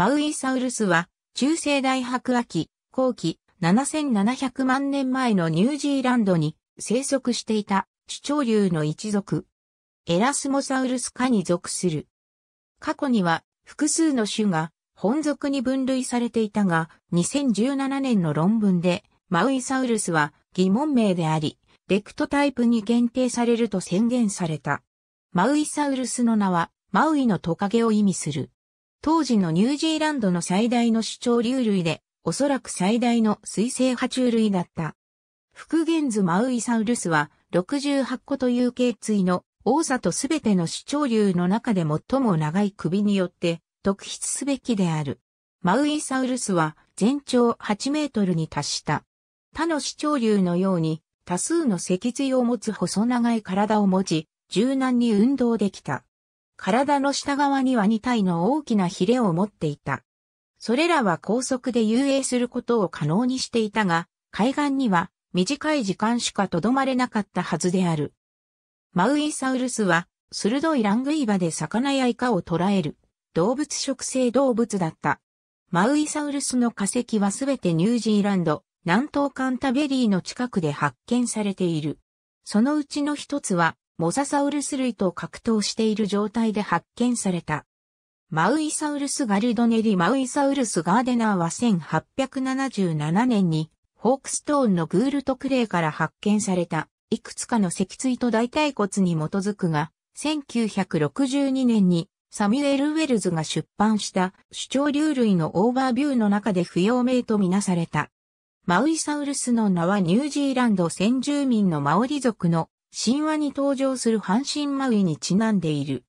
マウイサウルスは、中世大白亜紀、後期、7700万年前のニュージーランドに生息していた、主張流の一族。エラスモサウルス科に属する。過去には、複数の種が、本属に分類されていたが、2017年の論文で、マウイサウルスは疑問名であり、レクトタイプに限定されると宣言された。マウイサウルスの名は、マウイのトカゲを意味する。当時のニュージーランドの最大の主張流類で、おそらく最大の水生爬虫類だった。復元図マウイサウルスは68個という頸椎の多さとすべての主張流の中で最も長い首によって特筆すべきである。マウイサウルスは全長8メートルに達した。他の主張流のように多数の脊髄を持つ細長い体を持ち、柔軟に運動できた。体の下側には2体の大きなヒレを持っていた。それらは高速で遊泳することを可能にしていたが、海岸には短い時間しか留まれなかったはずである。マウイサウルスは、鋭いラングイバで魚やイカを捕らえる、動物食性動物だった。マウイサウルスの化石はすべてニュージーランド、南東カンタベリーの近くで発見されている。そのうちの一つは、モササウルス類と格闘している状態で発見された。マウイサウルスガルドネリマウイサウルスガーデナーは1877年にホークストーンのグールトクレイから発見されたいくつかの脊椎と大腿骨に基づくが1962年にサミュエル・ウェルズが出版した主張流類のオーバービューの中で不要名とみなされた。マウイサウルスの名はニュージーランド先住民のマオリ族の神話に登場する阪神マウイにちなんでいる。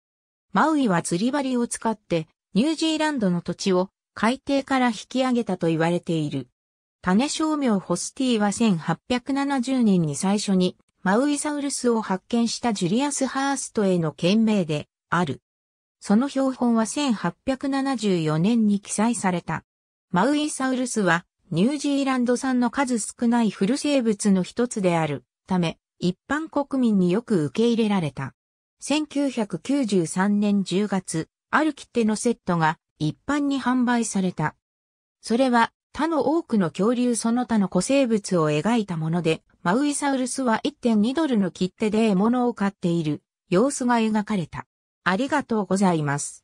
マウイは釣り針を使ってニュージーランドの土地を海底から引き上げたと言われている。種商名ホスティは1870年に最初にマウイサウルスを発見したジュリアス・ハーストへの懸命である。その標本は1874年に記載された。マウイサウルスはニュージーランド産の数少ない古生物の一つであるため、一般国民によく受け入れられた。1993年10月、ある切手のセットが一般に販売された。それは他の多くの恐竜その他の古生物を描いたもので、マウイサウルスは1.2ドルの切手で獲物を買っている様子が描かれた。ありがとうございます。